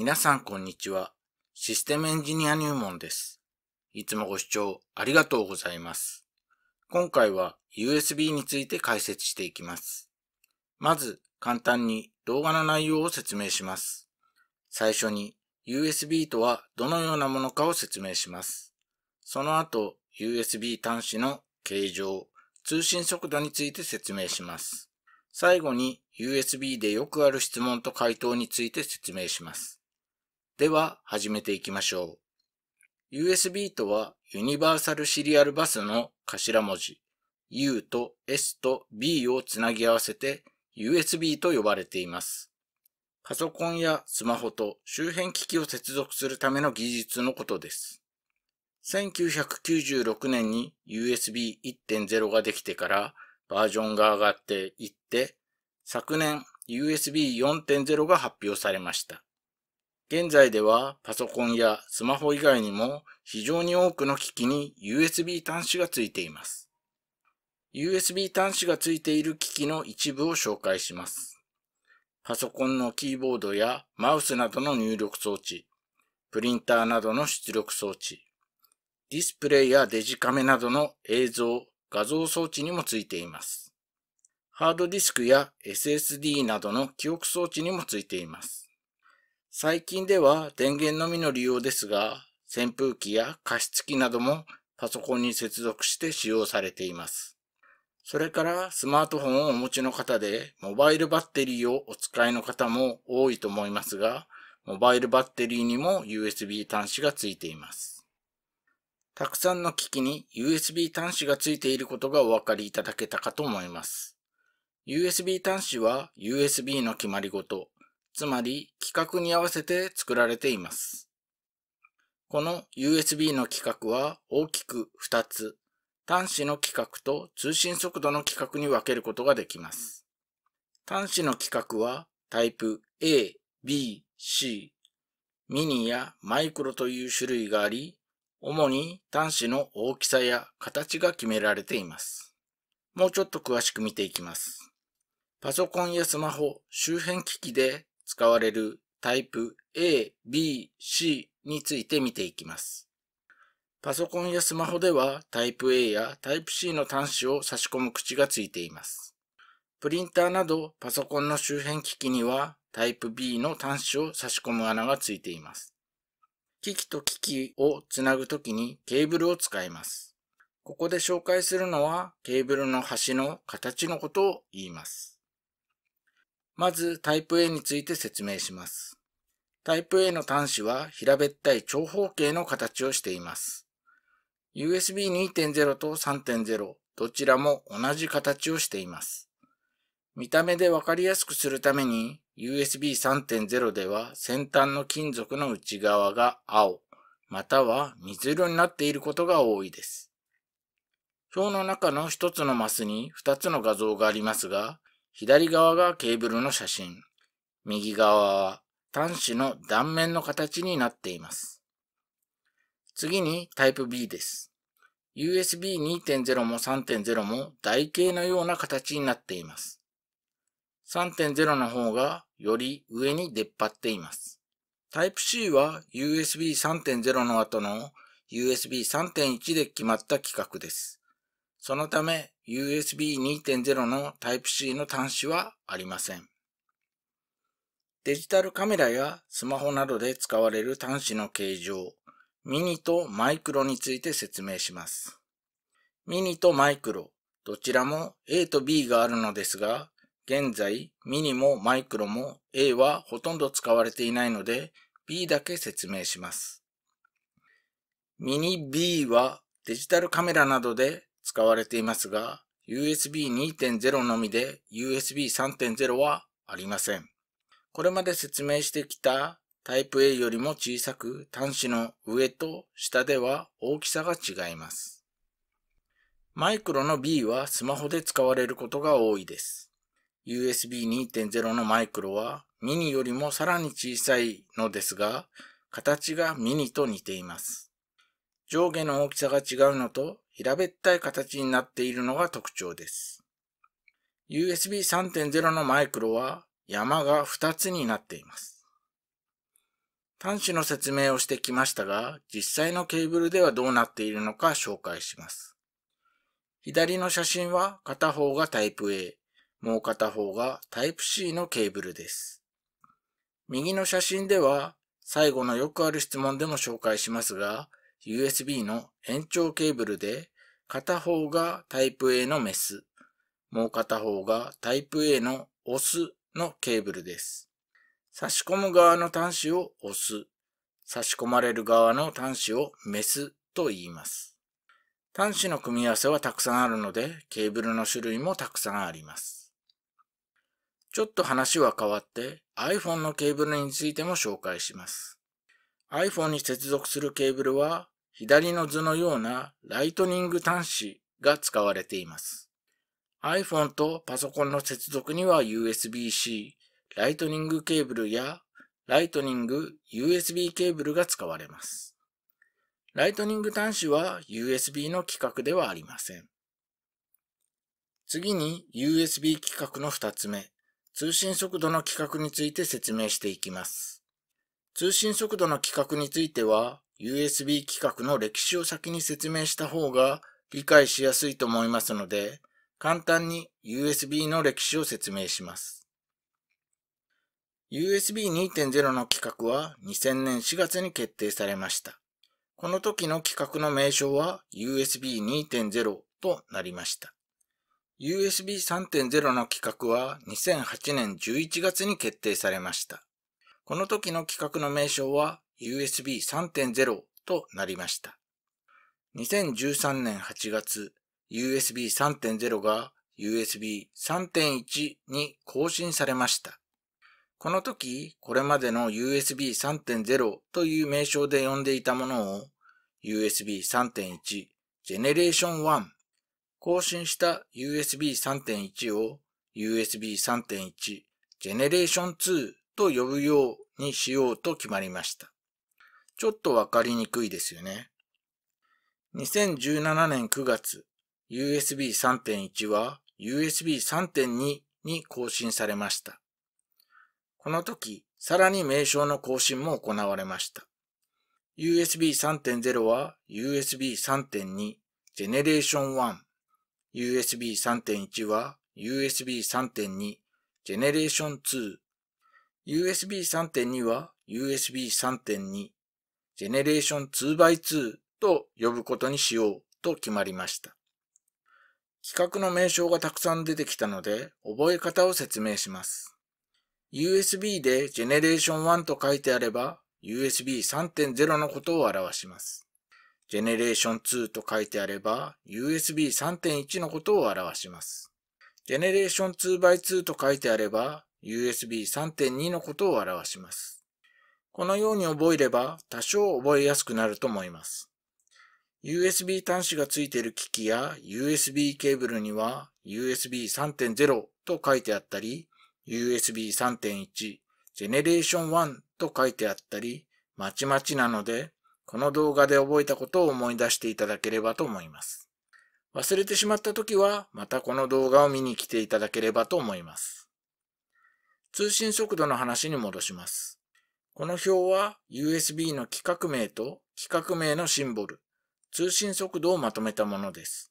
皆さんこんにちは。システムエンジニア入門です。いつもご視聴ありがとうございます。今回は USB について解説していきます。まず、簡単に動画の内容を説明します。最初に USB とはどのようなものかを説明します。その後、USB 端子の形状、通信速度について説明します。最後に USB でよくある質問と回答について説明します。では始めていきましょう。USB とはユニバーサルシリアルバスの頭文字 U と S と B をつなぎ合わせて USB と呼ばれています。パソコンやスマホと周辺機器を接続するための技術のことです。1996年に USB1.0 ができてからバージョンが上がっていって、昨年 USB4.0 が発表されました。現在ではパソコンやスマホ以外にも非常に多くの機器に USB 端子がついています。USB 端子がついている機器の一部を紹介します。パソコンのキーボードやマウスなどの入力装置、プリンターなどの出力装置、ディスプレイやデジカメなどの映像、画像装置にもついています。ハードディスクや SSD などの記憶装置にもついています。最近では電源のみの利用ですが、扇風機や加湿器などもパソコンに接続して使用されています。それからスマートフォンをお持ちの方でモバイルバッテリーをお使いの方も多いと思いますが、モバイルバッテリーにも USB 端子がついています。たくさんの機器に USB 端子がついていることがお分かりいただけたかと思います。USB 端子は USB の決まりごと、つまり規格に合わせて作られています。この USB の規格は大きく2つ、端子の規格と通信速度の規格に分けることができます。端子の規格はタイプ A、B、C、ミニやマイクロという種類があり、主に端子の大きさや形が決められています。もうちょっと詳しく見ていきます。パソコンやスマホ、周辺機器で使われるタイプ A、B、C について見ていきます。パソコンやスマホではタイプ A やタイプ C の端子を差し込む口がついています。プリンターなどパソコンの周辺機器にはタイプ B の端子を差し込む穴がついています。機器と機器をつなぐときにケーブルを使います。ここで紹介するのはケーブルの端の形のことを言います。まずタイプ A について説明します。タイプ A の端子は平べったい長方形の形をしています。USB 2.0と3.0どちらも同じ形をしています。見た目でわかりやすくするために USB 3.0では先端の金属の内側が青または水色になっていることが多いです。表の中の1つのマスに2つの画像がありますが、左側がケーブルの写真、右側は端子の断面の形になっています。次にタイプ B です。USB 2.0も3.0も台形のような形になっています。3.0の方がより上に出っ張っています。タイプ C は USB 3.0の後の USB 3.1で決まった規格です。そのため USB2.0 の Type-C の端子はありません。デジタルカメラやスマホなどで使われる端子の形状、ミニとマイクロについて説明します。ミニとマイクロ、どちらも A と B があるのですが、現在ミニもマイクロも A はほとんど使われていないので B だけ説明します。ミニ B はデジタルカメラなどで使われていますが、USB 2.0のみで USB 3.0はありません。これまで説明してきたタイプ A よりも小さく端子の上と下では大きさが違います。マイクロの B はスマホで使われることが多いです。USB 2.0のマイクロはミニよりもさらに小さいのですが、形がミニと似ています。上下の大きさが違うのと平べったい形になっているのが特徴です。USB 3.0のマイクロは山が2つになっています。端子の説明をしてきましたが、実際のケーブルではどうなっているのか紹介します。左の写真は片方がタイプ A、もう片方がタイプ C のケーブルです。右の写真では最後のよくある質問でも紹介しますが、USB の延長ケーブルで、片方がタイプ a のメス、もう片方がタイプ a のオスのケーブルです。差し込む側の端子をオス、差し込まれる側の端子をメスと言います。端子の組み合わせはたくさんあるので、ケーブルの種類もたくさんあります。ちょっと話は変わって iPhone のケーブルについても紹介します。iPhone に接続するケーブルは左の図のようなライトニング端子が使われています。iPhone とパソコンの接続には USB-C、ライトニングケーブルやライトニング USB ケーブルが使われます。ライトニング端子は USB の規格ではありません。次に USB 規格の2つ目、通信速度の規格について説明していきます。通信速度の規格については、USB 規格の歴史を先に説明した方が理解しやすいと思いますので、簡単に USB の歴史を説明します。USB2.0 の規格は2000年4月に決定されました。この時の規格の名称は USB2.0 となりました。USB3.0 の規格は2008年11月に決定されました。この時の企画の名称は USB 3.0となりました。2013年8月、USB 3.0が USB 3.1に更新されました。この時、これまでの USB 3.0という名称で呼んでいたものを USB 3.1 Generation 1更新した USB 3.1を USB 3.1 Generation 2と呼ぶようにしようと決まりました。ちょっとわかりにくいですよね。2017年9月、USB 3.1は USB 3.2に更新されました。この時、さらに名称の更新も行われました。USB 3.0は USB 3.2 Generation 1。USB 3.1は USB 3.2 Generation 2 USB3.2 は USB3.2 ジェネレーション 2x2 と呼ぶことにしようと決まりました。企画の名称がたくさん出てきたので覚え方を説明します。USB でジェネレーション1と書いてあれば USB3.0 のことを表します。ジェネレーション2と書いてあれば USB3.1 のことを表します。ジェネレーション 2x2 と書いてあれば USB 3.2のことを表します。このように覚えれば多少覚えやすくなると思います。USB 端子がついている機器や USB ケーブルには USB 3.0と書いてあったり、USB 3.1、ジェネレーション1と書いてあったり、まちまちなので、この動画で覚えたことを思い出していただければと思います。忘れてしまった時は、またこの動画を見に来ていただければと思います。通信速度の話に戻します。この表は USB の規格名と規格名のシンボル、通信速度をまとめたものです。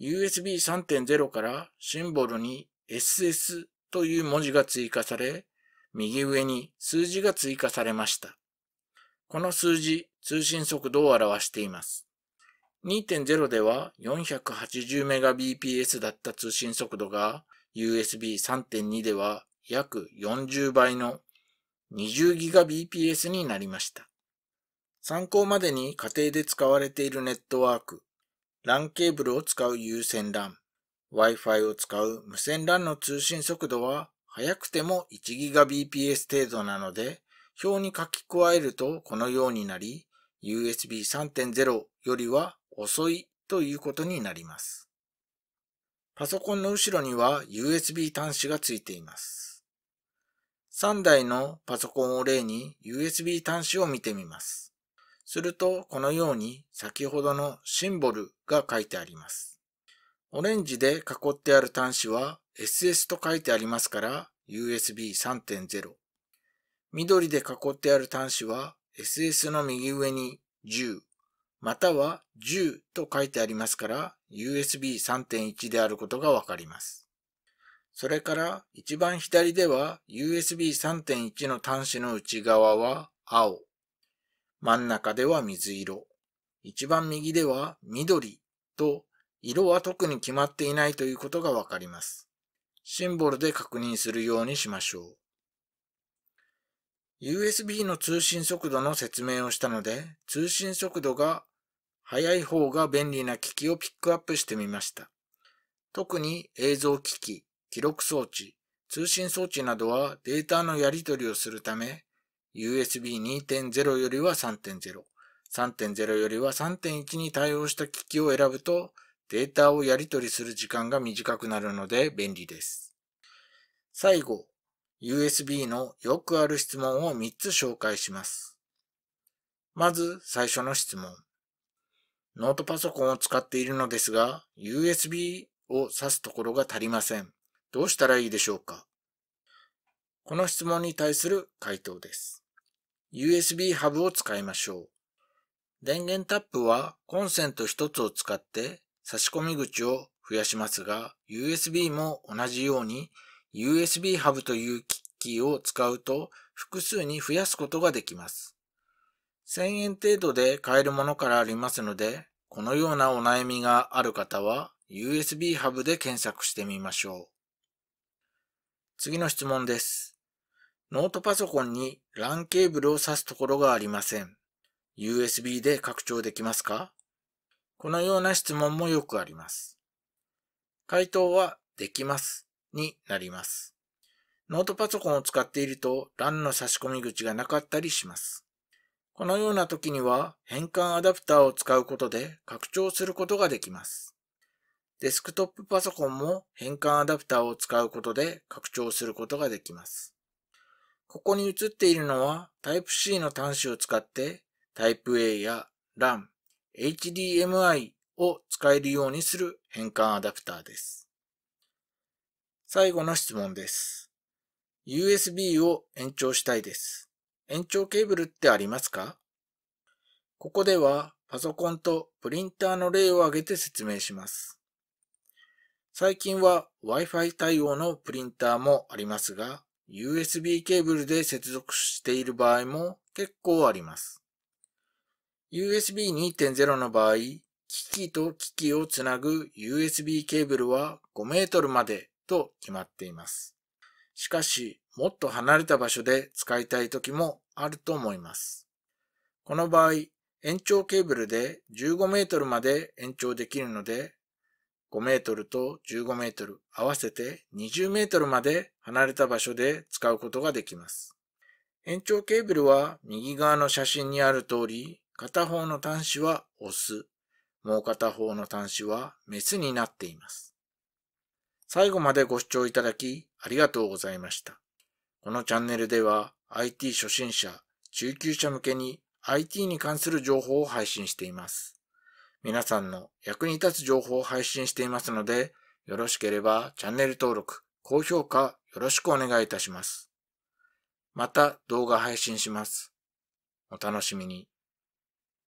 USB 3.0からシンボルに SS という文字が追加され、右上に数字が追加されました。この数字、通信速度を表しています。2.0では 480Mbps だった通信速度が USB3.2 では約40倍の 20GBps になりました。参考までに家庭で使われているネットワーク、LAN ケーブルを使う有線 LAN、Wi-Fi を使う無線 LAN の通信速度は早くても 1GBps 程度なので、表に書き加えるとこのようになり、USB3.0 よりは遅いということになります。パソコンの後ろには USB 端子がついています。3台のパソコンを例に USB 端子を見てみます。すると、このように先ほどのシンボルが書いてあります。オレンジで囲ってある端子は SS と書いてありますから USB 3.0。緑で囲ってある端子は SS の右上に10または10と書いてありますから USB 3.1であることがわかります。それから一番左では USB 3.1の端子の内側は青。真ん中では水色。一番右では緑と色は特に決まっていないということがわかります。シンボルで確認するようにしましょう。USB の通信速度の説明をしたので、通信速度が速い方が便利な機器をピックアップしてみました。特に映像機器、記録装置、通信装置などはデータのやり取りをするため、USB2.0 よりは3.0、3.0よりは3.1に対応した機器を選ぶと、データをやり取りする時間が短くなるので便利です。最後、USB のよくある質問を3つ紹介します。まず最初の質問。ノートパソコンを使っているのですが、USB を挿すところが足りません。どうしたらいいでしょうかこの質問に対する回答です。USB ハブを使いましょう。電源タップはコンセント1つを使って差し込み口を増やしますが、USB も同じように USB ハブという機器を使うと複数に増やすことができます。1000円程度で買えるものからありますので、このようなお悩みがある方は USB ハブで検索してみましょう。次の質問です。ノートパソコンに LAN ケーブルを挿すところがありません。USB で拡張できますかこのような質問もよくあります。回答は、できます。になります。ノートパソコンを使っていると LAN の差し込み口がなかったりします。このような時には変換アダプターを使うことで拡張することができます。デスクトップパソコンも変換アダプターを使うことで拡張することができます。ここに映っているのは Type-C の端子を使って Type-A や RAM、HDMI を使えるようにする変換アダプターです。最後の質問です。USB を延長したいです。延長ケーブルってありますかここではパソコンとプリンターの例を挙げて説明します。最近は Wi-Fi 対応のプリンターもありますが、USB ケーブルで接続している場合も結構あります。USB2.0 の場合、機器と機器をつなぐ USB ケーブルは5メートルまでと決まっています。しかし、もっと離れた場所で使いたい時もあると思います。この場合、延長ケーブルで15メートルまで延長できるので、5メートルと15メートル合わせて20メートルまで離れた場所で使うことができます。延長ケーブルは右側の写真にある通り、片方の端子はオス、もう片方の端子はメスになっています。最後までご視聴いただきありがとうございました。このチャンネルでは IT 初心者、中級者向けに IT に関する情報を配信しています。皆さんの役に立つ情報を配信していますので、よろしければチャンネル登録、高評価よろしくお願いいたします。また動画配信します。お楽しみに。